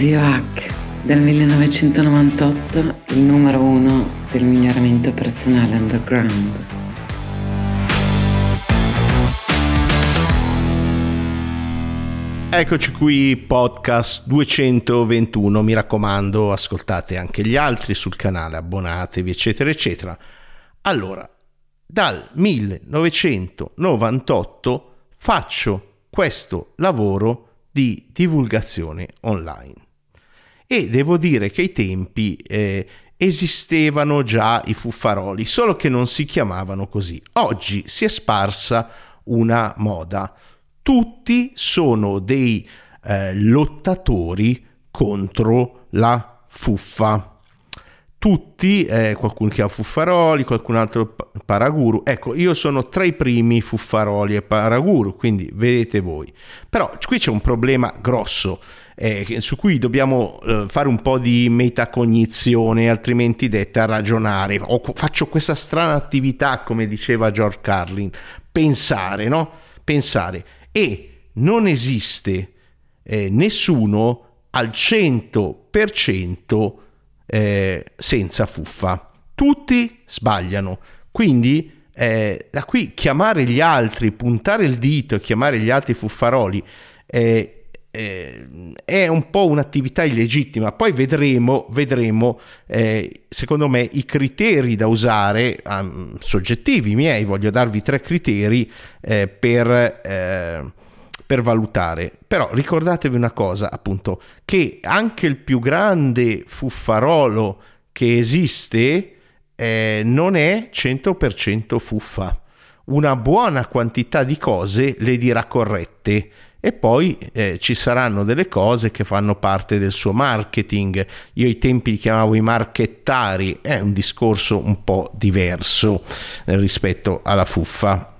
Zio Hack del 1998, il numero uno del miglioramento personale underground. Eccoci qui, podcast 221, mi raccomando, ascoltate anche gli altri sul canale, abbonatevi, eccetera, eccetera. Allora, dal 1998 faccio questo lavoro di divulgazione online e devo dire che ai tempi eh, esistevano già i fuffaroli, solo che non si chiamavano così. Oggi si è sparsa una moda. Tutti sono dei eh, lottatori contro la fuffa. Tutti, eh, qualcuno ha Fuffaroli, qualcun altro Paraguru. Ecco, io sono tra i primi Fuffaroli e Paraguru, quindi vedete voi. Però qui c'è un problema grosso eh, su cui dobbiamo eh, fare un po' di metacognizione, altrimenti detta a ragionare. O faccio questa strana attività, come diceva George Carlin, pensare, no? Pensare. E non esiste eh, nessuno al 100% eh, senza fuffa. Tutti sbagliano. Quindi eh, da qui chiamare gli altri, puntare il dito e chiamare gli altri fuffaroli eh, eh, è un po' un'attività illegittima. Poi vedremo, vedremo eh, secondo me, i criteri da usare, um, soggettivi miei, voglio darvi tre criteri eh, per, eh, per valutare. Però ricordatevi una cosa, appunto, che anche il più grande fuffarolo che esiste eh, non è 100% fuffa. Una buona quantità di cose le dirà corrette e poi eh, ci saranno delle cose che fanno parte del suo marketing. Io ai tempi li chiamavo i marchettari, è un discorso un po' diverso eh, rispetto alla fuffa.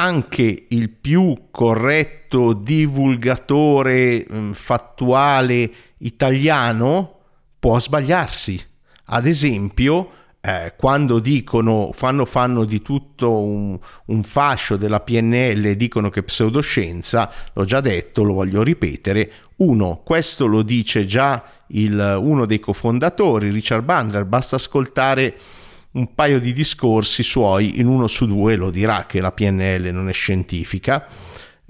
Anche il più corretto divulgatore mh, mm, fattuale italiano può sbagliarsi. Ad esempio, eh, quando dicono, fanno, fanno di tutto un, un fascio della PNL e dicono che è pseudoscienza, l'ho già detto, lo voglio ripetere, uno, questo lo dice già il, uno dei cofondatori, Richard Bandler, basta ascoltare un paio di discorsi suoi, in uno su due lo dirà che la PNL non è scientifica.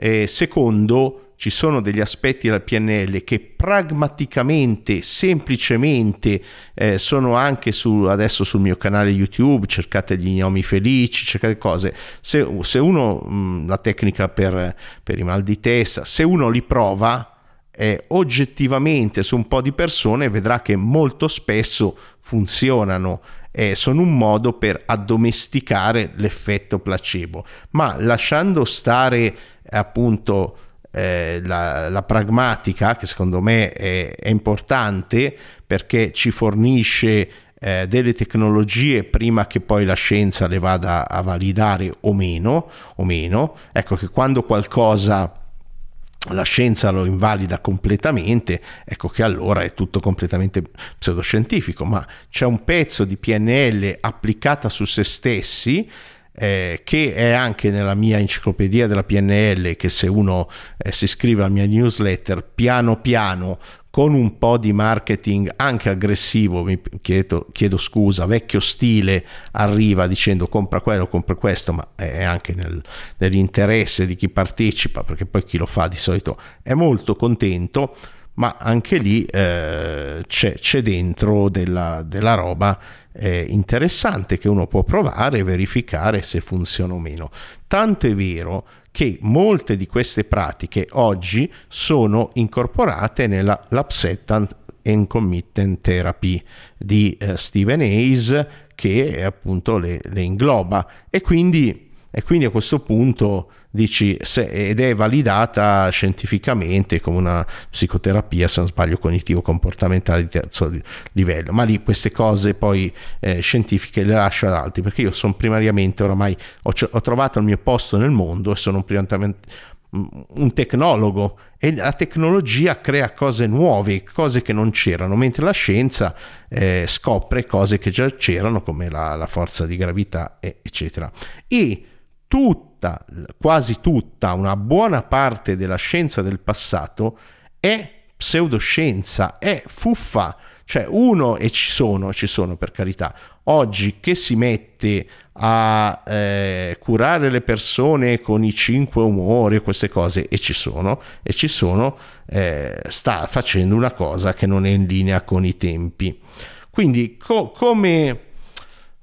Eh, secondo, ci sono degli aspetti del PNL che pragmaticamente, semplicemente eh, sono anche su, adesso sul mio canale YouTube, cercate gli gnomi felici, cercate cose. Se, se uno, mh, mm, la tecnica per, per i mal di testa, se uno li prova, eh, oggettivamente su un po' di persone vedrà che molto spesso funzionano eh, sono un modo per addomesticare l'effetto placebo ma lasciando stare è appunto eh, la, la, pragmatica, che secondo me è, è importante perché ci fornisce eh, delle tecnologie prima che poi la scienza le vada a validare o meno, o meno. Ecco che quando qualcosa la scienza lo invalida completamente, ecco che allora è tutto completamente pseudoscientifico, ma c'è un pezzo di PNL applicata su se stessi eh, che è anche nella mia enciclopedia della PNL, che se uno eh, si iscrive alla mia newsletter, piano piano con un po' di marketing anche aggressivo, mi chiedo, chiedo, scusa, vecchio stile, arriva dicendo compra quello, compra questo, ma è anche nel, nell'interesse di chi partecipa, perché poi chi lo fa di solito è molto contento ma anche lì eh, c'è, c'è, dentro della, della roba eh, interessante che uno può provare e verificare se funziona o meno. Tanto è vero che molte di queste pratiche oggi sono incorporate nella Lapsettant and Commitment Therapy di eh, Steven Hayes che appunto le, le ingloba e quindi e quindi a questo punto dici, se, ed è validata scientificamente come una psicoterapia, se non sbaglio, cognitivo-comportamentale di terzo livello, ma lì queste cose poi eh, scientifiche le lascio ad altri, perché io sono primariamente oramai, ho, ho trovato il mio posto nel mondo e sono primariamente mm, un tecnologo e la tecnologia crea cose nuove, cose che non c'erano, mentre la scienza eh, scopre cose che già c'erano come la, la forza di gravità, eh, eccetera. E tutta, quasi tutta, una buona parte della scienza del passato è pseudoscienza, è fuffa. Cioè uno, e ci sono, ci sono per carità, oggi che si mette a eh, curare le persone con i cinque umori, queste cose, e ci sono, e ci sono, eh, sta facendo una cosa che non è in linea con i tempi. Quindi co- come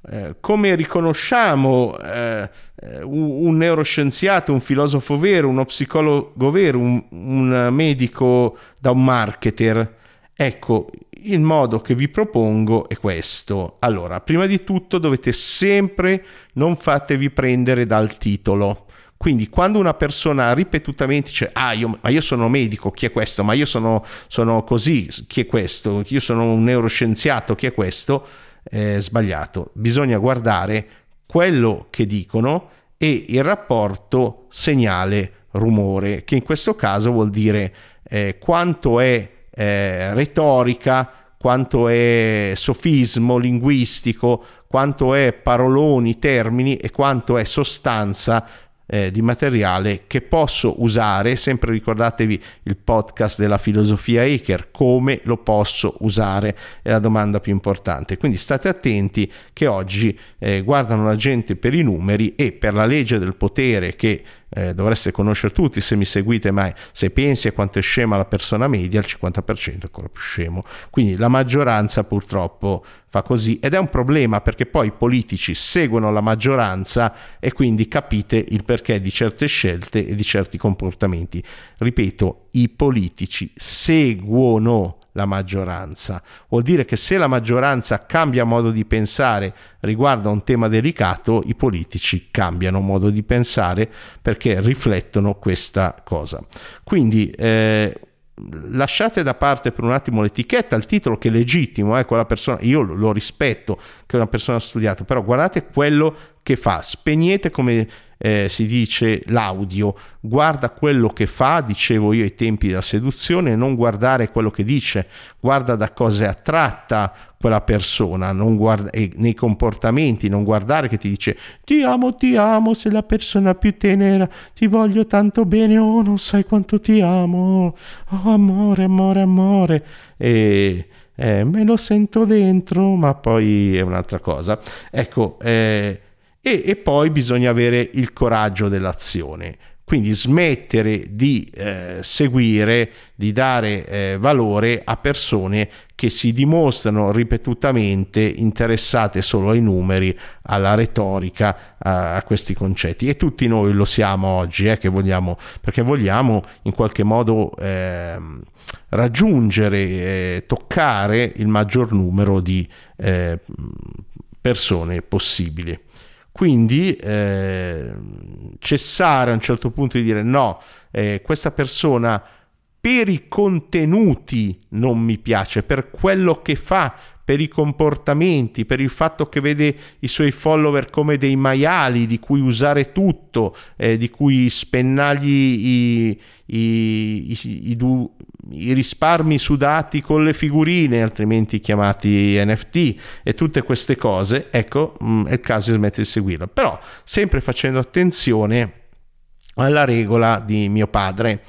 eh, come riconosciamo eh, eh un neuroscienziato, un filosofo vero, uno psicologo vero, un, un medico da un marketer? Ecco, il modo che vi propongo è questo. Allora, prima di tutto dovete sempre non fatevi prendere dal titolo. Quindi quando una persona ripetutamente dice, ah, io, ma io sono medico, chi è questo? Ma io sono, sono così, chi è questo? Io sono un neuroscienziato, chi è questo? eh, sbagliato. Bisogna guardare quello che dicono e il rapporto segnale-rumore, che in questo caso vuol dire eh, quanto è eh, retorica, quanto è sofismo linguistico, quanto è paroloni, termini e quanto è sostanza eh, di materiale che posso usare, sempre ricordatevi il podcast della filosofia Eker, come lo posso usare è la domanda più importante. Quindi state attenti che oggi eh, guardano la gente per i numeri e per la legge del potere che eh, dovreste conoscere tutti se mi seguite, ma se pensi a quanto è scema la persona media, il 50% è ancora più scemo. Quindi la maggioranza purtroppo fa così ed è un problema perché poi i politici seguono la maggioranza e quindi capite il perché di certe scelte e di certi comportamenti. Ripeto, i politici seguono la maggioranza. Vuol dire che se la maggioranza cambia modo di pensare riguardo a un tema delicato, i politici cambiano modo di pensare perché riflettono questa cosa. Quindi eh, lasciate da parte per un attimo l'etichetta, il titolo che è legittimo, eh, quella persona, io lo rispetto che è una persona studiata, però guardate quello che fa, spegnete come eh, si dice l'audio, guarda quello che fa, dicevo io ai tempi della seduzione, non guardare quello che dice, guarda da cosa è attratta quella persona, non guarda, nei comportamenti, non guardare che ti dice ti amo, ti amo, sei la persona più tenera, ti voglio tanto bene, oh non sai quanto ti amo, oh amore, amore, amore. E, eh, me lo sento dentro, ma poi è un'altra cosa. Ecco, eh, e, e poi bisogna avere il coraggio dell'azione. Quindi smettere di eh, seguire, di dare eh, valore a persone che si dimostrano ripetutamente interessate solo ai numeri, alla retorica, a, a questi concetti. E tutti noi lo siamo oggi, eh, vogliamo, perché vogliamo in qualche modo ehm, raggiungere, eh, toccare il maggior numero di eh, persone possibile. Quindi eh, cessare a un certo punto di dire no, eh, questa persona per i contenuti non mi piace, per quello che fa, per i comportamenti, per il fatto che vede i suoi follower come dei maiali di cui usare tutto, eh, di cui spennargli i, i, i, i, du, i risparmi sudati con le figurine, altrimenti chiamati NFT e tutte queste cose, ecco, mh, mm, è il caso di smettere di seguirlo. Però sempre facendo attenzione alla regola di mio padre.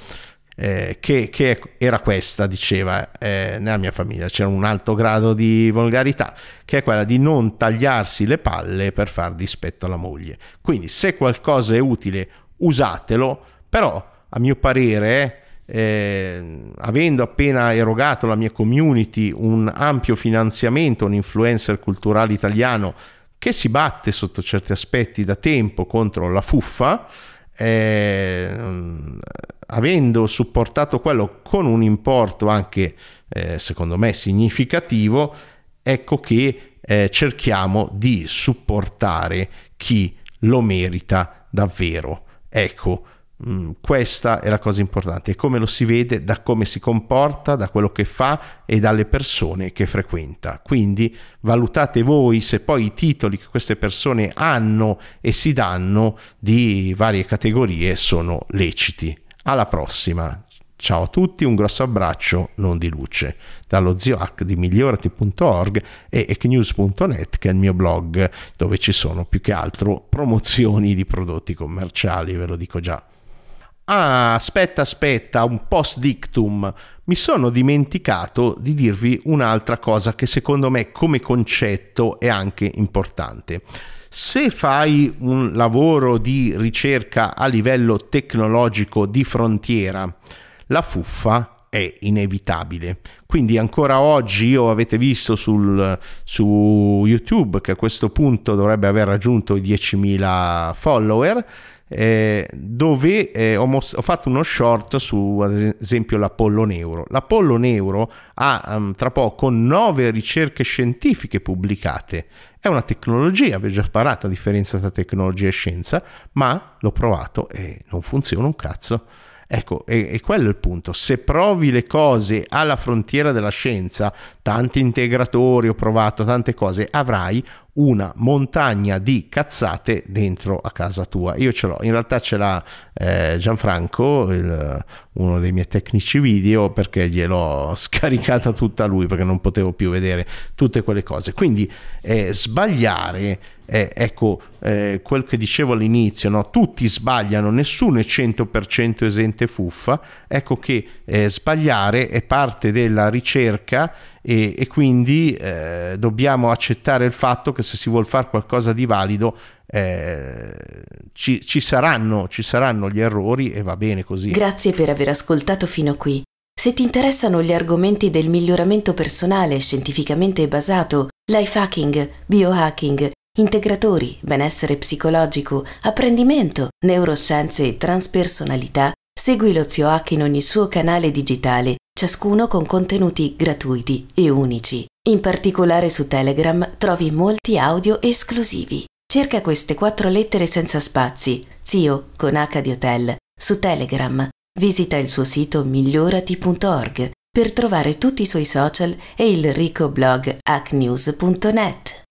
Eh, che, che, era questa, diceva, eh, nella mia famiglia c'era un alto grado di volgarità, che è quella di non tagliarsi le palle per far dispetto alla moglie. Quindi se qualcosa è utile, usatelo, però a mio parere eh, avendo appena erogato la mia community un ampio finanziamento a un influencer culturale italiano che si batte sotto certi aspetti da tempo contro la fuffa, eh, avendo supportato quello con un importo anche eh, secondo me significativo, ecco che eh, cerchiamo di supportare chi lo merita davvero. Ecco, Mm, questa è la cosa importante, è come lo si vede da come si comporta, da quello che fa e dalle persone che frequenta. Quindi valutate voi se poi i titoli che queste persone hanno e si danno di varie categorie sono leciti. Alla prossima. Ciao a tutti, un grosso abbraccio, non di luce, dallo zio di migliorati.org e ecnews.net che è il mio blog dove ci sono più che altro promozioni di prodotti commerciali, ve lo dico già. Ah, aspetta, aspetta, un post dictum. Mi sono dimenticato di dirvi un'altra cosa che secondo me come concetto è anche importante. Se fai un lavoro di ricerca a livello tecnologico di frontiera, la fuffa è inevitabile. Quindi ancora oggi io avete visto sul, su YouTube che a questo punto dovrebbe aver raggiunto i 10.000 follower, eh, dove eh, ho, mos- ho, fatto uno short su ad esempio l'Apollo Neuro. L'Apollo Neuro ha um, tra poco nove ricerche scientifiche pubblicate. È una tecnologia, vi ho già parlato la differenza tra tecnologia e scienza, ma l'ho provato e non funziona un cazzo. Ecco, e, e, quello è il punto. Se provi le cose alla frontiera della scienza, tanti integratori ho provato, tante cose, avrai una montagna di cazzate dentro a casa tua. Io ce l'ho, in realtà ce l'ha eh, Gianfranco, il, uno dei miei tecnici video, perché gliel'ho scaricata tutta lui perché non potevo più vedere tutte quelle cose. Quindi eh, sbagliare, è, eh, ecco eh, quel che dicevo all'inizio, no? tutti sbagliano, nessuno è 100% esente fuffa, ecco che eh, sbagliare è parte della ricerca e, e quindi eh, dobbiamo accettare il fatto che se si vuole fare qualcosa di valido eh, ci, ci, saranno, ci saranno gli errori e va bene così. Grazie per aver ascoltato fino qui. Se ti interessano gli argomenti del miglioramento personale scientificamente basato, life hacking, biohacking, integratori, benessere psicologico, apprendimento, neuroscienze e transpersonalità, segui lo zio Hack in ogni suo canale digitale ciascuno con contenuti gratuiti e unici. In particolare su Telegram trovi molti audio esclusivi. Cerca queste quattro lettere senza spazi, zio con H di hotel, su Telegram. Visita il suo sito migliorati.org per trovare tutti i suoi social e il ricco blog hacknews.net.